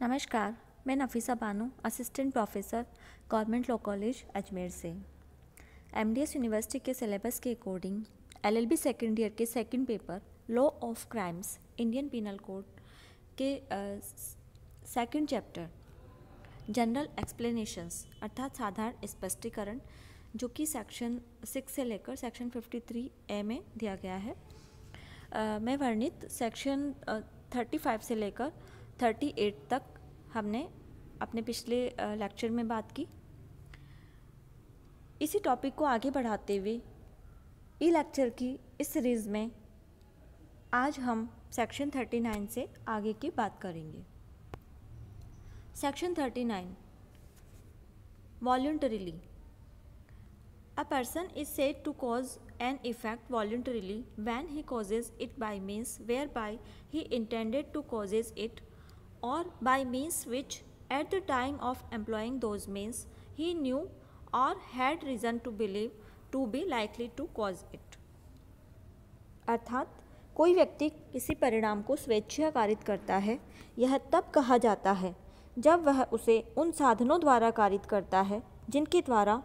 नमस्कार मैं Nafisa Bano assistant professor government law college Ajmer से एमडीएस यूनिवर्सिटी के सिलेबस के अकॉर्डिंग एलएलबी सेकेंड ईयर के second paper law of crimes Indian penal code के सेकेंड चैप्टर जनरल एक्सप्लेनेशंस अर्थात साधारण स्पष्टीकरण जो कि सेक्शन सिक्स से लेकर सेक्शन फिफ्टी थ्री ए में दिया गया है uh, मैं वर्णित सेक्शन थर्टी फाइव से लेकर 38 तक हमने अपने पिछले लेक्चर में बात की इसी टॉपिक को आगे बढ़ाते हुए ई लेक्चर की इस सीरीज़ में आज हम सेक्शन 39 से आगे की बात करेंगे section 39 voluntarily a person is said to cause an effect voluntarily when he causes it by means whereby he intended to causes it or by means which at the time of employing those means he knew or had reason to believe to be likely to cause it. अर्थात कोई व्यक्ति किसी परिणाम को स्वेच्छाकारित करता है यह तब कहा जाता है जब वह उसे उन साधनों द्वारा कारित करता है जिनके द्वारा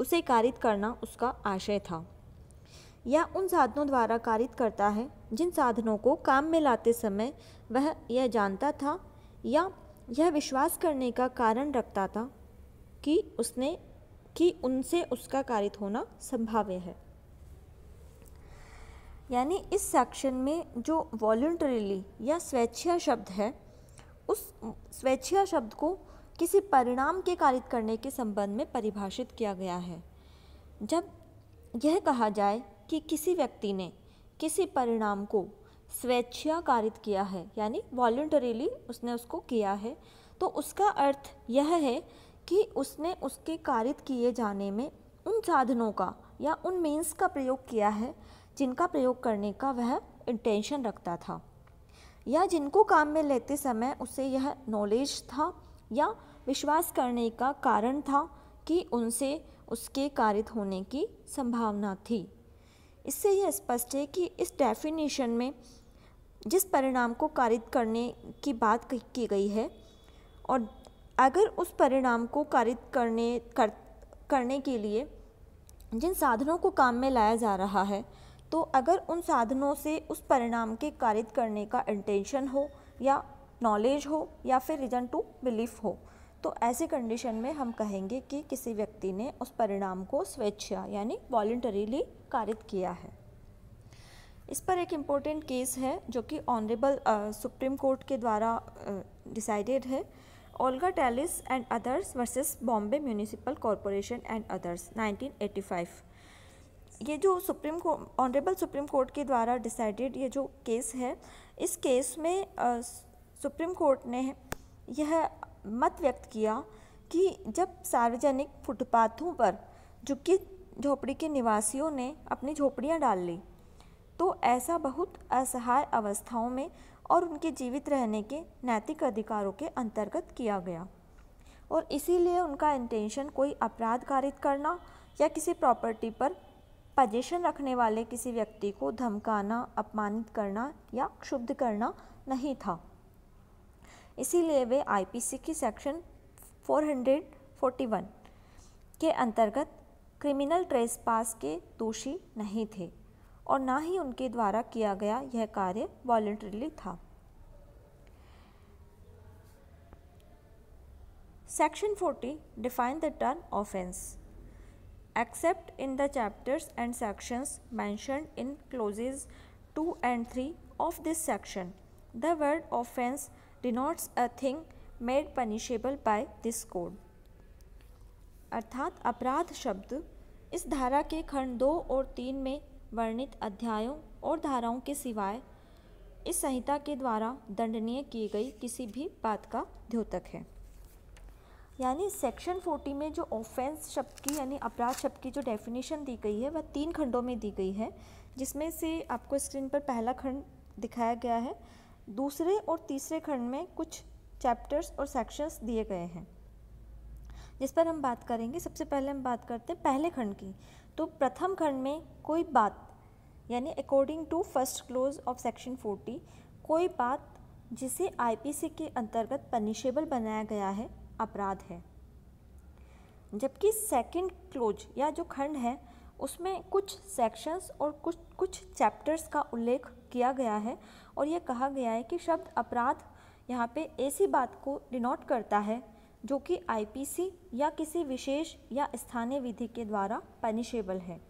उसे कारित करना उसका आशय था या उन साधनों द्वारा कारित करता है जिन साधनों को काम में लाते समय वह यह जानता था या यह विश्वास करने का कारण रखता था कि उसने कि उनसे उसका कारित होना संभाव्य है यानी इस सेक्शन में जो वॉल्ट्रिली या स्वेच्छा शब्द है उस स्वेच्छा शब्द को किसी परिणाम के कारित करने के संबंध में परिभाषित किया गया है जब यह कहा जाए कि किसी व्यक्ति ने किसी परिणाम को स्वेच्छा कारित किया है यानी वॉल्टरीली उसने उसको किया है तो उसका अर्थ यह है कि उसने उसके कारित किए जाने में उन साधनों का या उन मीन्स का प्रयोग किया है जिनका प्रयोग करने का वह इंटेंशन रखता था या जिनको काम में लेते समय उसे यह नॉलेज था या विश्वास करने का कारण था कि उनसे उसके कारित होने की संभावना थी इससे यह स्पष्ट है कि इस डेफिनेशन में जिस परिणाम को कारित करने की बात की गई है और अगर उस परिणाम को कारित करने कर, करने के लिए जिन साधनों को काम में लाया जा रहा है तो अगर उन साधनों से उस परिणाम के कारित करने का इंटेंशन हो या नॉलेज हो या फिर रीज़न टू बिलीफ हो तो ऐसी कंडीशन में हम कहेंगे कि किसी व्यक्ति ने उस परिणाम को स्वेच्छा यानी वॉल्टरीली कारित किया है इस पर एक इम्पोर्टेंट केस है जो कि ऑनरेबल सुप्रीम कोर्ट के द्वारा डिसाइडेड uh, है Olga Tellis and others versus Bombay municipal corporation and others 1985 ये जो Supreme Court honourable Supreme Court के द्वारा डिसाइडेड ये जो केस है इस केस में सुप्रीम कोर्ट ने यह मत व्यक्त किया कि जब सार्वजनिक फुटपाथों पर झुग्गी झोपड़ी के निवासियों ने अपनी झोपड़ियाँ डाल ली तो ऐसा बहुत असहाय अवस्थाओं में और उनके जीवित रहने के नैतिक अधिकारों के अंतर्गत किया गया और इसीलिए उनका इंटेंशन कोई अपराध कारित करना या किसी प्रॉपर्टी पर पजेशन रखने वाले किसी व्यक्ति को धमकाना अपमानित करना या क्षुब्ध करना नहीं था इसीलिए वे आईपीसी की सेक्शन 441 के अंतर्गत क्रिमिनल ट्रेस पास के दोषी नहीं थे और ना ही उनके द्वारा किया गया यह कार्य वॉलेंट्रीली था section forty define the term offence except in the chapters and sections mention in clauses two and three of this section the word offence denotes a thing made punishable by this code अर्थात अपराध शब्द इस धारा के खंड दो और तीन में वर्णित अध्यायों और धाराओं के सिवाय इस संहिता के द्वारा दंडनीय की गई किसी भी बात का द्योतक है यानी सेक्शन फोर्टी में जो ऑफेंस शब्द की यानी अपराध शब्द की जो डेफिनेशन दी गई है वह तीन खंडों में दी गई है जिसमें से आपको स्क्रीन पर पहला खंड दिखाया गया है दूसरे और तीसरे खंड में कुछ चैप्टर्स और सेक्शंस दिए गए हैं जिस पर हम बात करेंगे सबसे पहले हम बात करते हैं पहले खंड की तो प्रथम खंड में कोई बात यानी according to first clause of section forty कोई बात जिसे आईपीसी के अंतर्गत पनिशेबल बनाया गया है अपराध है जबकि सेकंड क्लोज या जो खंड है उसमें कुछ सेक्शंस और कुछ कुछ चैप्टर्स का उल्लेख किया गया है और ये कहा गया है कि शब्द अपराध यहाँ पे ऐसी बात को डिनोट करता है जो कि आईपीसी या किसी विशेष या स्थानीय विधि के द्वारा पनिशेबल है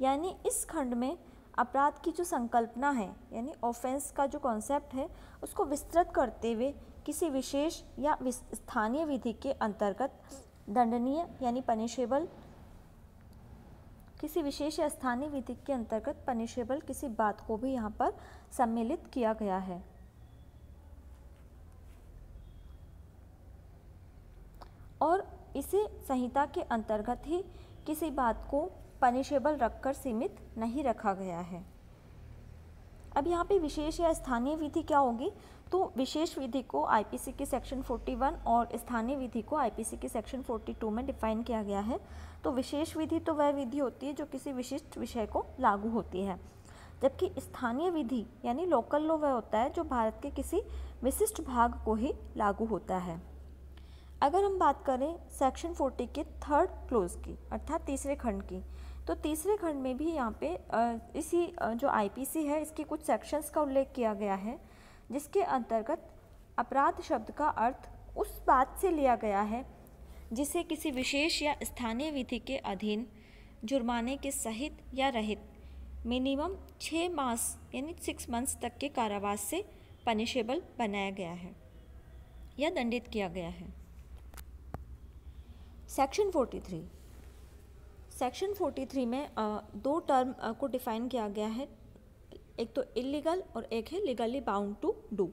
यानी इस खंड में अपराध की जो संकल्पना है यानी ऑफेंस का जो कॉन्सेप्ट है उसको विस्तृत करते हुए किसी विशेष या स्थानीय विधि के अंतर्गत दंडनीय यानी पनिशेबल किसी विशेष स्थानीय विधि के अंतर्गत पनिशेबल किसी बात को भी यहाँ पर सम्मिलित किया गया है और इसी संहिता के अंतर्गत ही किसी बात को पनिशेबल रखकर सीमित नहीं रखा गया है अब यहाँ पे विशेष या स्थानीय विधि क्या होगी तो विशेष विधि को आईपीसी के सेक्शन 41 और स्थानीय विधि को आईपीसी के सेक्शन 42 में डिफाइन किया गया है तो विशेष विधि तो वह विधि होती है जो किसी विशिष्ट विषय को लागू होती है जबकि स्थानीय विधि यानी लोकल लो वह होता है जो भारत के किसी विशिष्ट भाग को ही लागू होता है अगर हम बात करें सेक्शन 40 के थर्ड क्लोज की अर्थात तीसरे खंड की तो तीसरे खंड में भी यहाँ पे इसी जो आईपीसी है इसके कुछ सेक्शंस का उल्लेख किया गया है जिसके अंतर्गत अपराध शब्द का अर्थ उस बात से लिया गया है जिसे किसी विशेष या स्थानीय विधि के अधीन जुर्माने के सहित या रहित मिनिमम छः मास यानी सिक्स मंथ्स तक के कारावास से पनिशेबल बनाया गया है या दंडित किया गया है सेक्शन फोर्टी थ्री सेक्शन 43 में दो टर्म को डिफाइन किया गया है एक तो इलीगल और एक है legally bound to do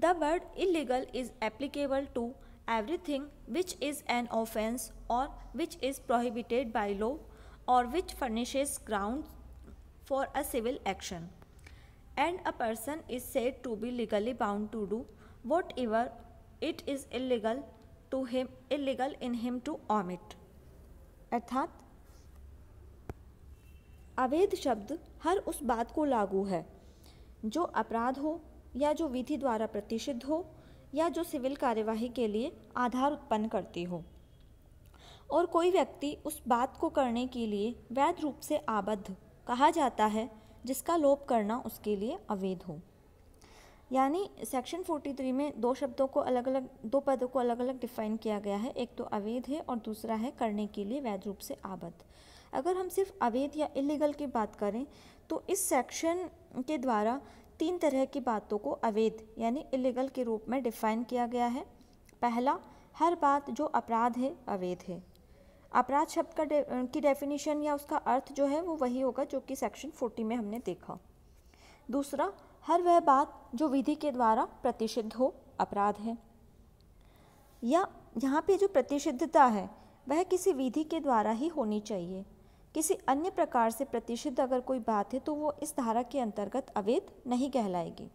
the word illegal is applicable to everything which is an offence or which is prohibited by law or which furnishes ground for a civil action and a person is said to be legally bound to do whatever it is illegal to him illegal in him to omit अर्थात अवैध शब्द हर उस बात को लागू है जो अपराध हो या जो विधि द्वारा प्रतिषिध हो या जो सिविल कार्यवाही के लिए आधार उत्पन्न करती हो और कोई व्यक्ति उस बात को करने के लिए वैध रूप से आबद्ध कहा जाता है जिसका लोप करना उसके लिए अवैध हो यानी सेक्शन 43 में दो शब्दों को अलग अलग दो पदों को अलग अलग डिफाइन किया गया है एक तो अवैध है और दूसरा है करने के लिए वैध रूप से आबद्ध अगर हम सिर्फ अवैध या इलीगल की बात करें तो इस सेक्शन के द्वारा तीन तरह की बातों को अवैध यानी इलीगल के रूप में डिफाइन किया गया है पहला हर बात जो अपराध है अवैध है अपराध शब्द का की डेफिनेशन या उसका अर्थ जो है वो वही होगा जो कि सेक्शन 40 में हमने देखा दूसरा हर वह बात जो विधि के द्वारा प्रतिषिद्ध हो अपराध है या यहाँ पे जो प्रतिषिद्धता है वह किसी विधि के द्वारा ही होनी चाहिए किसी अन्य प्रकार से प्रतिषिद्ध अगर कोई बात है तो वो इस धारा के अंतर्गत अवैध नहीं कहलाएगी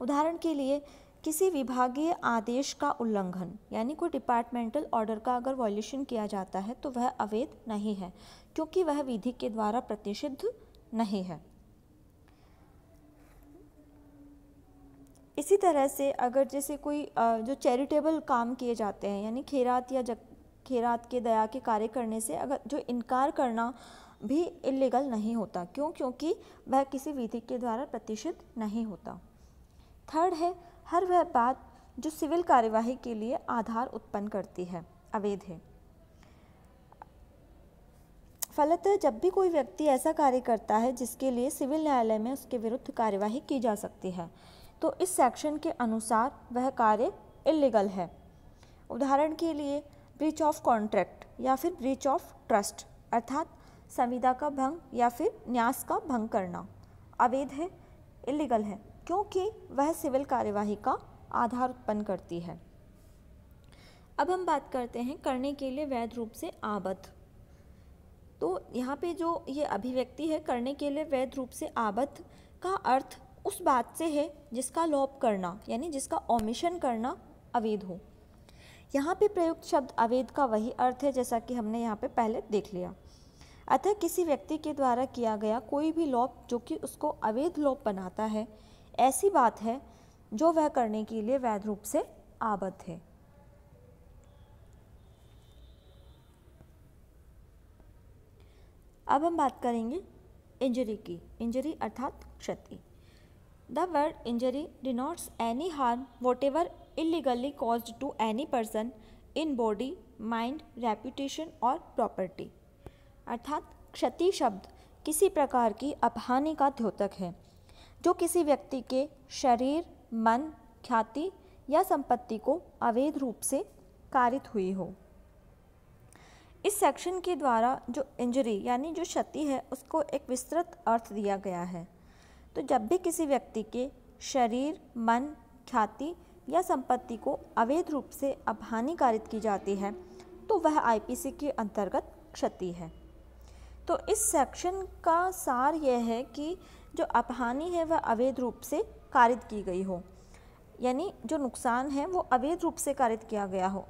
उदाहरण के लिए किसी विभागीय आदेश का उल्लंघन यानी कोई डिपार्टमेंटल ऑर्डर का अगर वॉल्यूशन किया जाता है तो वह अवैध नहीं है क्योंकि वह विधि के द्वारा प्रतिषिद्ध नहीं है इसी तरह से अगर जैसे कोई जो चैरिटेबल काम किए जाते हैं यानी खेरात या जग खेरात के दया के कार्य करने से अगर जो इनकार करना भी इलीगल नहीं होता क्यों क्योंकि वह किसी विधि के द्वारा प्रतिषिध नहीं होता थर्ड है हर वह बात जो सिविल कार्यवाही के लिए आधार उत्पन्न करती है अवैध है फलतः जब भी कोई व्यक्ति ऐसा कार्य करता है जिसके लिए सिविल न्यायालय में उसके विरुद्ध कार्यवाही की जा सकती है तो इस सेक्शन के अनुसार वह कार्य इलीगल है उदाहरण के लिए ब्रीच ऑफ कॉन्ट्रैक्ट या फिर ब्रीच ऑफ ट्रस्ट अर्थात संविदा का भंग या फिर न्यास का भंग करना अवैध है इलीगल है क्योंकि वह सिविल कार्यवाही का आधार उत्पन्न करती है अब हम बात करते हैं करने के लिए वैध रूप से आबद्ध तो यहाँ पे जो ये अभिव्यक्ति है करने के लिए वैध रूप से आबद्ध का अर्थ उस बात से है जिसका लोप करना यानी जिसका ओमिशन करना अवैध हो यहाँ पे प्रयुक्त शब्द अवैध का वही अर्थ है जैसा कि हमने यहाँ पे पहले देख लिया अतः किसी व्यक्ति के द्वारा किया गया कोई भी लोप जो कि उसको अवैध लोप बनाता है ऐसी बात है जो वह करने के लिए वैध रूप से आबद्ध है अब हम बात करेंगे इंजरी की इंजरी अर्थात क्षति The word injury denotes any harm whatever illegally caused to any person in body, mind, reputation or property. अर्थात क्षति शब्द किसी प्रकार की अपहानि का द्योतक है जो किसी व्यक्ति के शरीर मन ख्याति या संपत्ति को अवैध रूप से कारित हुई हो इस सेक्शन के द्वारा जो इंजरी यानी जो क्षति है उसको एक विस्तृत अर्थ दिया गया है तो जब भी किसी व्यक्ति के शरीर मन ख्याति या संपत्ति को अवैध रूप से अपहानिकारित की जाती है तो वह आईपीसी के अंतर्गत क्षति है तो इस सेक्शन का सार यह है कि जो अपहानि है वह अवैध रूप से कारित की गई हो यानी जो नुकसान है वो अवैध रूप से कारित किया गया हो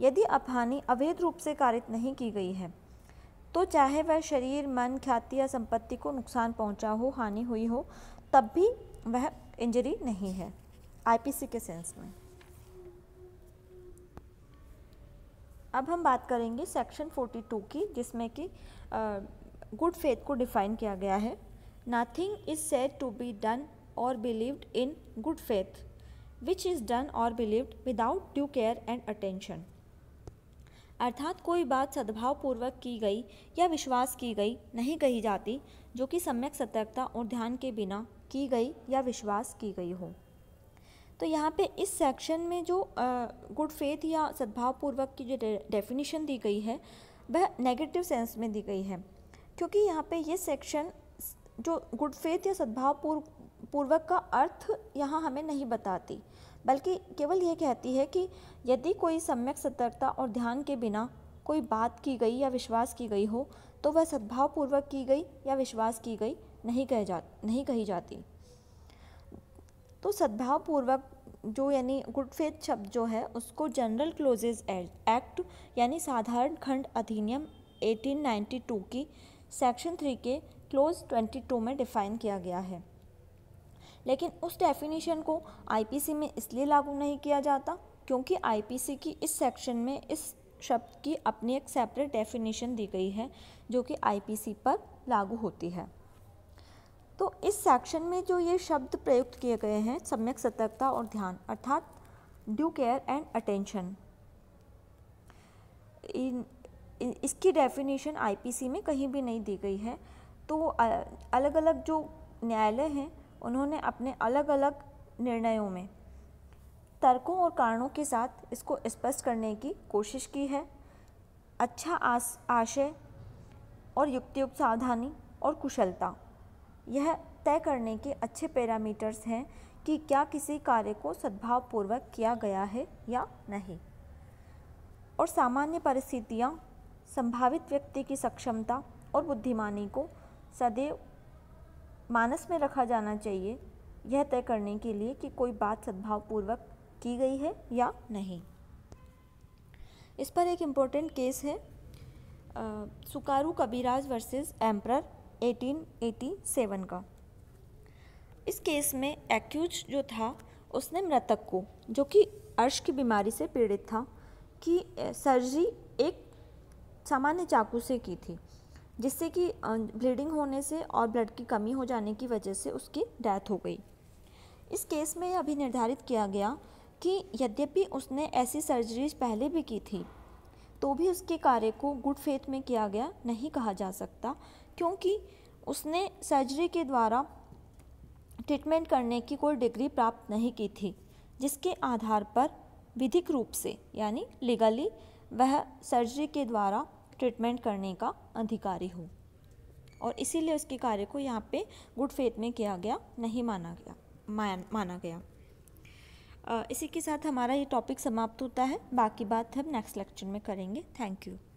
यदि अपहानि अवैध रूप से कारित नहीं की गई है तो चाहे वह शरीर मन ख्याति या संपत्ति को नुकसान पहुंचा हो हानि हुई हो तब भी वह इंजरी नहीं है आईपीसी के सेंस में अब हम बात करेंगे सेक्शन 42 की जिसमें कि गुड फेथ को डिफाइन किया गया है nothing is said to be done or believed in good faith which is done or believed without due care and attention अर्थात कोई बात सद्भावपूर्वक की गई या विश्वास की गई नहीं कही जाती जो कि सम्यक सतर्कता और ध्यान के बिना की गई या विश्वास की गई हो तो यहाँ पे इस सेक्शन में जो गुड फेथ या सद्भावपूर्वक की जो डेफिनेशन दी गई है वह नेगेटिव सेंस में दी गई है क्योंकि यहाँ पे ये सेक्शन जो गुड फेथ या सद्भाव पूर्वक का अर्थ यहाँ हमें नहीं बताती बल्कि केवल यह कहती है कि यदि कोई सम्यक सतर्कता और ध्यान के बिना कोई बात की गई या विश्वास की गई हो तो वह सद्भावपूर्वक की गई या विश्वास की गई नहीं कह जा नहीं कही जाती तो सद्भावपूर्वक जो यानी गुड फेथ शब्द जो है उसको जनरल क्लोजेज एक्ट यानी साधारण खंड अधिनियम 1892 की सेक्शन थ्री के क्लोज 22 में डिफाइन किया गया है लेकिन उस डेफिनेशन को आईपीसी में इसलिए लागू नहीं किया जाता क्योंकि आईपीसी की इस सेक्शन में इस शब्द की अपनी एक सेपरेट डेफिनेशन दी गई है जो कि आईपीसी पर लागू होती है तो इस सेक्शन में जो ये शब्द प्रयुक्त किए गए हैं सम्यक सतर्कता और ध्यान अर्थात ड्यू केयर एंड अटेंशन इन, इसकी डेफिनेशन आईपीसी में कहीं भी नहीं दी गई है तो अलग अलग जो न्यायालय हैं उन्होंने अपने अलग अलग निर्णयों में तर्कों और कारणों के साथ इसको स्पष्ट करने की कोशिश की है अच्छा आस आशय और युक्तियुक्त सावधानी और कुशलता यह तय करने के अच्छे पैरामीटर्स हैं कि क्या किसी कार्य को सद्भावपूर्वक किया गया है या नहीं और सामान्य परिस्थितियाँ संभावित व्यक्ति की सक्षमता और बुद्धिमानी को सदैव मानस में रखा जाना चाहिए यह तय करने के लिए कि कोई बात सद्भावपूर्वक की गई है या नहीं इस पर एक इम्पोर्टेंट केस है आ, सुकारू कबीराज वर्सेस एम्प्रर 1887 का इस केस में एक्यूज जो था उसने मृतक को जो कि अर्श की बीमारी से पीड़ित था कि सर्जरी एक सामान्य चाकू से की थी जिससे कि ब्लीडिंग होने से और ब्लड की कमी हो जाने की वजह से उसकी डेथ हो गई इस केस में यह अभी निर्धारित किया गया कि यद्यपि उसने ऐसी सर्जरीज पहले भी की थी तो भी उसके कार्य को गुड फेथ में किया गया नहीं कहा जा सकता क्योंकि उसने सर्जरी के द्वारा ट्रीटमेंट करने की कोई डिग्री प्राप्त नहीं की थी जिसके आधार पर विधिक रूप से यानी लीगली वह सर्जरी के द्वारा ट्रीटमेंट करने का अधिकारी हो और इसीलिए उसके कार्य को यहाँ पे गुड फेथ में किया गया नहीं माना गया मान, माना गया इसी के साथ हमारा ये टॉपिक समाप्त होता है बाकी बात हम नेक्स्ट लेक्चर में करेंगे थैंक यू